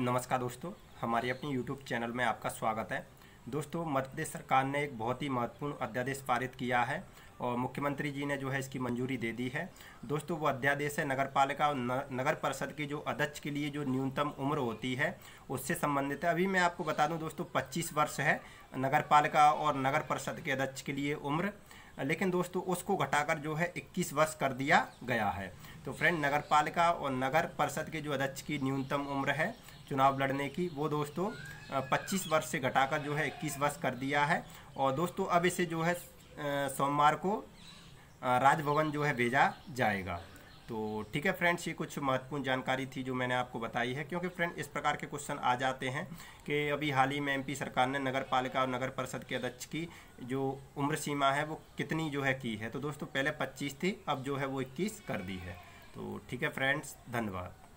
नमस्कार दोस्तों हमारे अपने YouTube चैनल में आपका स्वागत है दोस्तों मध्य प्रदेश सरकार ने एक बहुत ही महत्वपूर्ण अध्यादेश पारित किया है और मुख्यमंत्री जी ने जो है इसकी मंजूरी दे दी है दोस्तों वो अध्यादेश है नगर पालिका और नगर परिषद की जो अध्यक्ष के लिए जो न्यूनतम उम्र होती है उससे संबंधित है अभी मैं आपको बता दूँ दोस्तों पच्चीस वर्ष है नगर पालिका और नगर परिषद के अध्यक्ष के लिए उम्र लेकिन दोस्तों उसको घटाकर जो है 21 वर्ष कर दिया गया है तो फ्रेंड नगर पालिका और नगर परिषद के जो अध्यक्ष की न्यूनतम उम्र है चुनाव लड़ने की वो दोस्तों 25 वर्ष से घटाकर जो है 21 वर्ष कर दिया है और दोस्तों अब इसे जो है सोमवार को राजभवन जो है भेजा जाएगा तो ठीक है फ्रेंड्स ये कुछ महत्वपूर्ण जानकारी थी जो मैंने आपको बताई है क्योंकि फ्रेंड इस प्रकार के क्वेश्चन आ जाते हैं कि अभी हाल ही में एमपी सरकार ने नगर पालिका और नगर परिषद के अध्यक्ष की जो उम्र सीमा है वो कितनी जो है की है तो दोस्तों पहले पच्चीस थी अब जो है वो इक्कीस कर दी है तो ठीक है फ्रेंड्स धन्यवाद